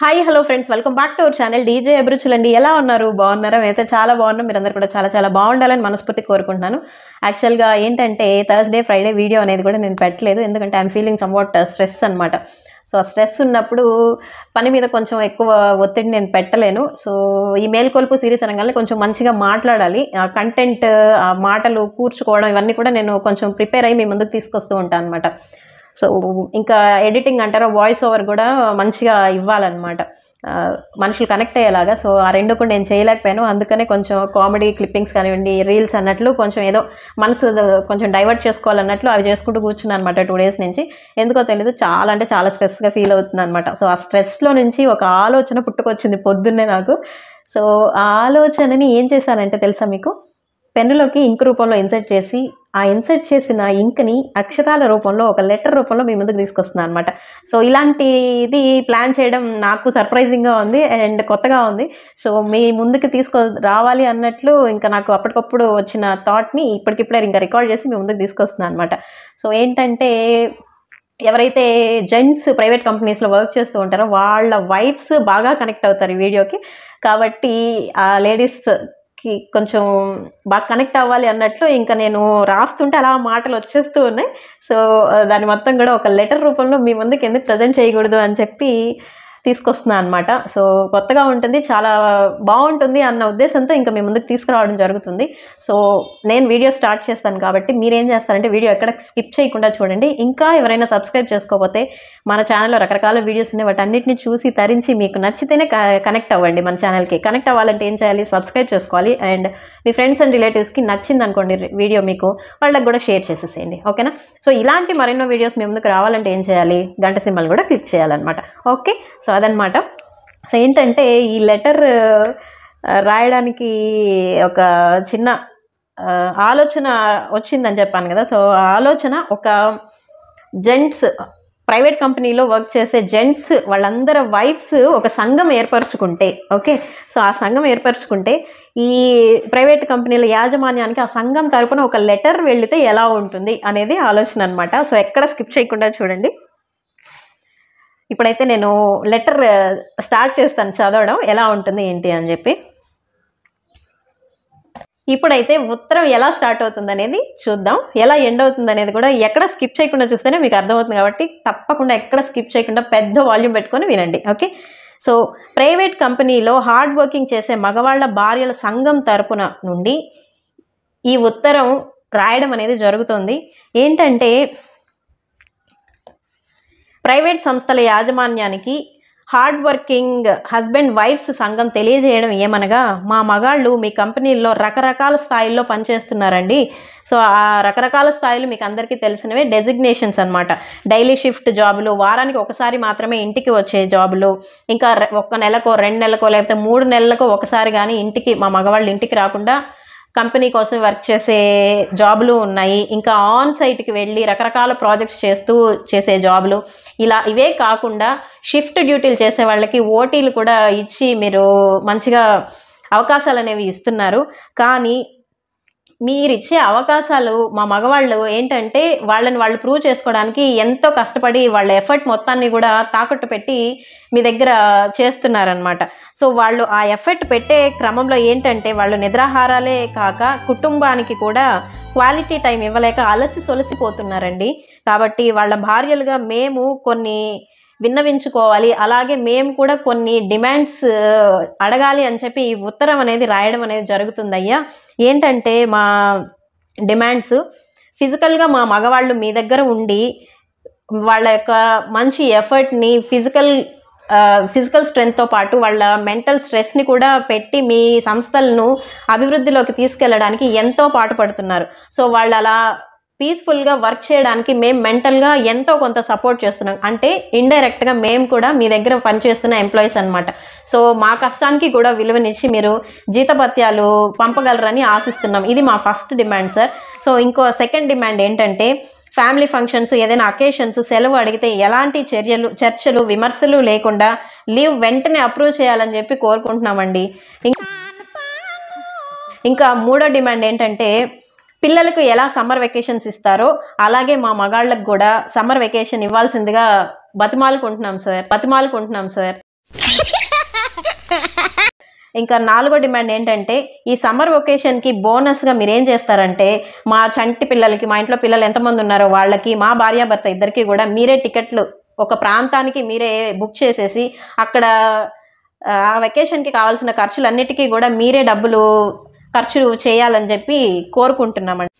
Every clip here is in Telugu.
hi hello friends welcome back to our channel DJ అండి ఎలా ఉన్నారు బాగున్నారా అయితే చాలా బాగున్నాం మీరందరూ కూడా చాలా చాలా బాగుండాలని మనస్ఫూర్తి కోరుకుంటున్నాను యాక్చువల్గా ఏంటంటే థర్స్డే ఫ్రైడే వీడియో అనేది కూడా నేను పెట్టలేదు ఎందుకంటే ఐఎమ్ ఫీలింగ్ సమ్వాట్ స్ట్రెస్ అనమాట సో స్ట్రెస్ ఉన్నప్పుడు పని మీద కొంచెం ఎక్కువ ఒత్తిడి నేను పెట్టలేను సో ఈ మేల్కొల్పు సిరీస్ అనగానే కొంచెం మంచిగా మాట్లాడాలి ఆ కంటెంట్ మాటలు కూర్చుకోవడం ఇవన్నీ కూడా నేను కొంచెం ప్రిపేర్ అయ్యి మీ ముందుకు తీసుకొస్తూ ఉంటాను అనమాట సో ఇంకా ఎడిటింగ్ అంటారా వాయిస్ ఓవర్ కూడా మంచిగా ఇవ్వాలన్నమాట మనుషులు కనెక్ట్ అయ్యేలాగా సో ఆ రెండు కూడా నేను చేయలేకపోయాను అందుకనే కొంచెం కామెడీ క్లిప్పింగ్స్ కానివ్వండి రీల్స్ అన్నట్లు కొంచెం ఏదో మనసు కొంచెం డైవర్ట్ చేసుకోవాలన్నట్లు అవి చేసుకుంటూ కూర్చున్నాను అనమాట టూ డేస్ నుంచి ఎందుకో తెలియదు చాలా అంటే చాలా స్ట్రెస్గా ఫీల్ అవుతుంది అనమాట సో ఆ స్ట్రెస్లో నుంచి ఒక ఆలోచన పుట్టుకొచ్చింది పొద్దున్నే నాకు సో ఆ ఆలోచనని ఏం చేశానంటే తెలుసా మీకు పెన్నులోకి ఇంకు రూపంలో ఇన్సర్ట్ చేసి ఆ ఇన్సర్ట్ చేసిన ఇంక్ని అక్షరాల రూపంలో ఒక లెటర్ రూపంలో మీ ముందుకు తీసుకొస్తున్నాను అనమాట సో ఇలాంటిది ప్లాన్ చేయడం నాకు సర్ప్రైజింగ్గా ఉంది అండ్ కొత్తగా ఉంది సో మీ ముందుకు తీసుకో రావాలి అన్నట్లు ఇంకా నాకు అప్పటికప్పుడు వచ్చిన థాట్ని ఇప్పటికిప్పుడే ఇంకా రికార్డ్ చేసి మీ ముందుకు తీసుకొస్తున్నాను అనమాట సో ఏంటంటే ఎవరైతే జెంట్స్ ప్రైవేట్ కంపెనీస్లో వర్క్ చేస్తూ ఉంటారో వాళ్ళ వైఫ్స్ బాగా కనెక్ట్ అవుతారు ఈ వీడియోకి కాబట్టి ఆ లేడీస్ కి కొంచెం బాగా కనెక్ట్ అవ్వాలి అన్నట్లు ఇంకా నేను రాస్తుంటే అలా మాటలు వచ్చేస్తూ ఉన్నాయి సో దాని మొత్తం కూడా ఒక లెటర్ రూపంలో మీ ముందుకు ఎందుకు ప్రజెంట్ చేయకూడదు అని చెప్పి తీసుకొస్తున్నాను అనమాట సో కొత్తగా ఉంటుంది చాలా బాగుంటుంది అన్న ఉద్దేశంతో ఇంకా మీ ముందుకు తీసుకురావడం జరుగుతుంది సో నేను వీడియో స్టార్ట్ చేస్తాను కాబట్టి మీరేం చేస్తారంటే వీడియో ఎక్కడ స్కిప్ చేయకుండా చూడండి ఇంకా ఎవరైనా సబ్స్క్రైబ్ చేసుకోకపోతే మన ఛానల్లో రకరకాల వీడియోస్ ఉన్నాయి వాటి అన్నింటినీ చూసి తరించి మీకు నచ్చితేనే కనెక్ట్ అవ్వండి మన ఛానల్కి కనెక్ట్ అవ్వాలంటే ఏం చేయాలి సబ్స్క్రైబ్ చేసుకోవాలి అండ్ మీ ఫ్రెండ్స్ అండ్ రిలేటివ్స్కి నచ్చింది అనుకోండి వీడియో మీకు వాళ్ళకి కూడా షేర్ చేసేసేయండి ఓకేనా సో ఇలాంటి మరెన్నో వీడియోస్ మీ ముందుకు రావాలంటే ఏం చేయాలి గంట సింబల్ కూడా క్లిక్ చేయాలన్నమాట ఓకే సో సో అదనమాట సో ఏంటంటే ఈ లెటర్ రాయడానికి ఒక చిన్న ఆలోచన వచ్చిందని చెప్పాను కదా సో ఆలోచన ఒక జెంట్స్ ప్రైవేట్ కంపెనీలో వర్క్ చేసే జెంట్స్ వాళ్ళందరి వైఫ్స్ ఒక సంఘం ఏర్పరచుకుంటే ఓకే సో ఆ సంఘం ఏర్పరచుకుంటే ఈ ప్రైవేట్ కంపెనీల యాజమాన్యానికి ఆ సంఘం తరపున ఒక లెటర్ వెళితే ఎలా ఉంటుంది అనేది ఆలోచన అనమాట సో ఎక్కడ స్కిప్ చేయకుండా చూడండి ఇప్పుడైతే నేను లెటర్ స్టార్ట్ చేస్తాను చదవడం ఎలా ఉంటుంది ఏంటి అని చెప్పి ఇప్పుడైతే ఉత్తరం ఎలా స్టార్ట్ అవుతుంది అనేది చూద్దాం ఎలా ఎండ్ అవుతుంది అనేది కూడా ఎక్కడ స్కిప్ చేయకుండా చూస్తేనే మీకు అర్థమవుతుంది కాబట్టి తప్పకుండా ఎక్కడ స్కిప్ చేయకుండా పెద్ద వాల్యూమ్ పెట్టుకొని వినండి ఓకే సో ప్రైవేట్ కంపెనీలో హార్డ్ వర్కింగ్ చేసే మగవాళ్ల భార్యల సంఘం తరపున నుండి ఈ ఉత్తరం రాయడం అనేది జరుగుతుంది ఏంటంటే ప్రైవేట్ సంస్థల యాజమాన్యానికి హార్డ్ వర్కింగ్ హస్బెండ్ వైఫ్స్ సంఘం తెలియజేయడం ఏమనగా మా మగాళ్ళు మీ కంపెనీల్లో రకరకాల స్థాయిల్లో పనిచేస్తున్నారండి సో ఆ రకరకాల స్థాయిలు మీకు అందరికీ తెలిసినవే డెసిగ్నేషన్స్ అనమాట డైలీ షిఫ్ట్ జాబులు వారానికి ఒకసారి మాత్రమే ఇంటికి వచ్చే జాబులు ఇంకా ఒక నెలకో రెండు నెలకో లేకపోతే మూడు నెలలకో ఒకసారి కానీ ఇంటికి మా మగవాళ్ళు ఇంటికి రాకుండా కంపెనీ కోసం వర్క్ చేసే జాబులు ఉన్నాయి ఇంకా ఆన్ సైట్కి వెళ్ళి రకరకాల ప్రాజెక్ట్స్ చేస్తూ చేసే జాబులు ఇలా ఇవే కాకుండా షిఫ్ట్ డ్యూటీలు చేసే వాళ్ళకి ఓటీలు కూడా ఇచ్చి మీరు మంచిగా అవకాశాలు అనేవి ఇస్తున్నారు కానీ మీరిచ్చే అవకాశాలు మా మగవాళ్ళు ఏంటంటే వాళ్ళని వాళ్ళు ప్రూవ్ చేసుకోవడానికి ఎంతో కష్టపడి వాళ్ళ ఎఫర్ట్ మొత్తాన్ని కూడా తాకట్టు పెట్టి మీ దగ్గర చేస్తున్నారనమాట సో వాళ్ళు ఆ ఎఫర్ట్ పెట్టే క్రమంలో ఏంటంటే వాళ్ళు నిద్రాహారాలే కాక కుటుంబానికి కూడా క్వాలిటీ టైం ఇవ్వలేక అలసి సొలసిపోతున్నారండి కాబట్టి వాళ్ళ భార్యలుగా మేము కొన్ని విన్నవించుకోవాలి అలాగే మేము కూడా కొన్ని డిమాండ్స్ అడగాలి అని చెప్పి ఈ ఉత్తరం అనేది రాయడం అనేది జరుగుతుందయ్యా ఏంటంటే మా డిమాండ్స్ ఫిజికల్గా మా మగవాళ్ళు మీ దగ్గర ఉండి వాళ్ళ యొక్క మంచి ఎఫర్ట్ని ఫిజికల్ ఫిజికల్ స్ట్రెంగ్త్తో పాటు వాళ్ళ మెంటల్ స్ట్రెస్ని కూడా పెట్టి మీ సంస్థలను అభివృద్ధిలోకి తీసుకెళ్ళడానికి ఎంతో పాటుపడుతున్నారు సో వాళ్ళు అలా పీస్ఫుల్గా వర్క్ చేయడానికి మేము మెంటల్గా ఎంతో కొంత సపోర్ట్ చేస్తున్నాం అంటే ఇండైరెక్ట్గా మేము కూడా మీ దగ్గర పనిచేస్తున్న ఎంప్లాయీస్ అనమాట సో మా కష్టానికి కూడా విలువనిచ్చి మీరు జీతభత్యాలు పంపగలరని ఆశిస్తున్నాం ఇది మా ఫస్ట్ డిమాండ్ సార్ సో ఇంకో సెకండ్ డిమాండ్ ఏంటంటే ఫ్యామిలీ ఫంక్షన్స్ ఏదైనా అకేషన్స్ సెలవు అడిగితే ఎలాంటి చర్యలు చర్చలు విమర్శలు లేకుండా లీవ్ వెంటనే అప్రూవ్ చేయాలని చెప్పి కోరుకుంటున్నామండి ఇంకా మూడో డిమాండ్ ఏంటంటే పిల్లలకు ఎలా సమ్మర్ వెకేషన్స్ ఇస్తారో అలాగే మా మగాళ్ళకు కూడా సమ్మర్ వెకేషన్ ఇవ్వాల్సిందిగా బతిమాలుకుంటున్నాం సార్ బతిమాలుకుంటున్నాం సార్ ఇంకా నాలుగో డిమాండ్ ఏంటంటే ఈ సమ్మర్ ఒకేషన్కి బోనస్గా మీరు ఏం చేస్తారంటే మా చంటి పిల్లలకి మా ఇంట్లో పిల్లలు ఎంతమంది ఉన్నారో వాళ్ళకి మా భార్యాభర్త ఇద్దరికి కూడా మీరే టికెట్లు ఒక ప్రాంతానికి మీరే బుక్ చేసేసి అక్కడ ఆ వెకేషన్కి కావాల్సిన ఖర్చులన్నిటికీ కూడా మీరే డబ్బులు ఖర్చు చేయాలని చెప్పి కోరుకుంటున్నామండి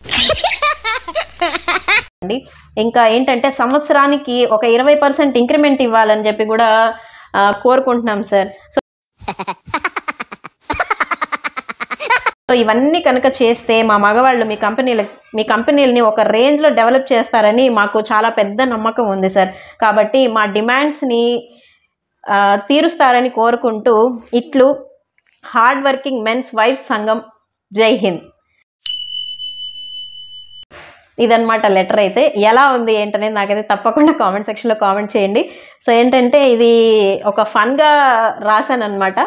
అండి ఇంకా ఏంటంటే సంవత్సరానికి ఒక ఇరవై పర్సెంట్ ఇంక్రిమెంట్ ఇవ్వాలని చెప్పి కూడా కోరుకుంటున్నాం సార్ సో సో ఇవన్నీ కనుక చేస్తే మా మగవాళ్ళు మీ కంపెనీల మీ కంపెనీలని ఒక రేంజ్లో డెవలప్ చేస్తారని మాకు చాలా పెద్ద నమ్మకం ఉంది సార్ కాబట్టి మా డిమాండ్స్ని తీరుస్తారని కోరుకుంటూ ఇట్లు హార్డ్ వర్కింగ్ మెన్స్ వైఫ్ సంఘం జై హింద్ ఇదనమాట లెటర్ అయితే ఎలా ఉంది ఏంటనేది నాకైతే తప్పకుండా కామెంట్ సెక్షన్లో కామెంట్ చేయండి సో ఏంటంటే ఇది ఒక ఫన్గా రాశాను అనమాట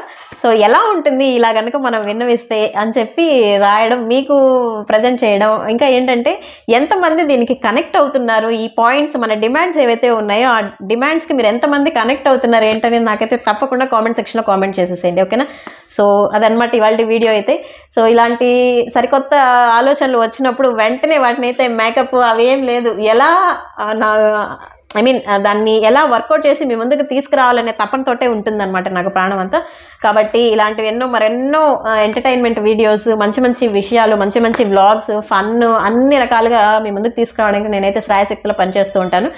సో ఎలా ఉంటుంది ఇలా కనుక మనం విన్నవిస్తే అని చెప్పి రాయడం మీకు ప్రజెంట్ చేయడం ఇంకా ఏంటంటే ఎంతమంది దీనికి కనెక్ట్ అవుతున్నారు ఈ పాయింట్స్ మన డిమాండ్స్ ఏవైతే ఉన్నాయో ఆ డిమాండ్స్కి మీరు ఎంతమంది కనెక్ట్ అవుతున్నారు ఏంటనేది నాకైతే తప్పకుండా కామెంట్ సెక్షన్లో కామెంట్ చేసేసేయండి ఓకేనా సో అదనమాట ఇవాళ వీడియో అయితే సో ఇలాంటి సరికొత్త ఆలోచనలు వచ్చినప్పుడు వెంటనే వాటిని అయితే మేకప్ అవేం లేదు ఎలా నా ఐ మీన్ దాన్ని ఎలా వర్కౌట్ చేసి మీ ముందుకు తీసుకురావాలనే తపనతోటే ఉంటుందన్నమాట నాకు ప్రాణం అంతా కాబట్టి ఇలాంటివి ఎన్నో మరెన్నో ఎంటర్టైన్మెంట్ వీడియోస్ మంచి మంచి విషయాలు మంచి మంచి వ్లాగ్స్ ఫన్ అన్ని రకాలుగా మీ ముందుకు తీసుకురావడానికి నేనైతే శ్రాయశక్తిలో పనిచేస్తూ ఉంటాను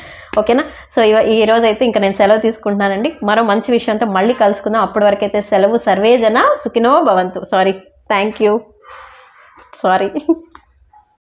ఓకేనా సో ఈ రోజు అయితే ఇంకా నేను సెలవు తీసుకుంటున్నానండి మరో మంచి విషయంతో మళ్ళీ కలుసుకుందాం అప్పటి వరకు అయితే సెలవు సర్వేజన సుఖినో భవంతు సారీ థ్యాంక్ యూ సారీ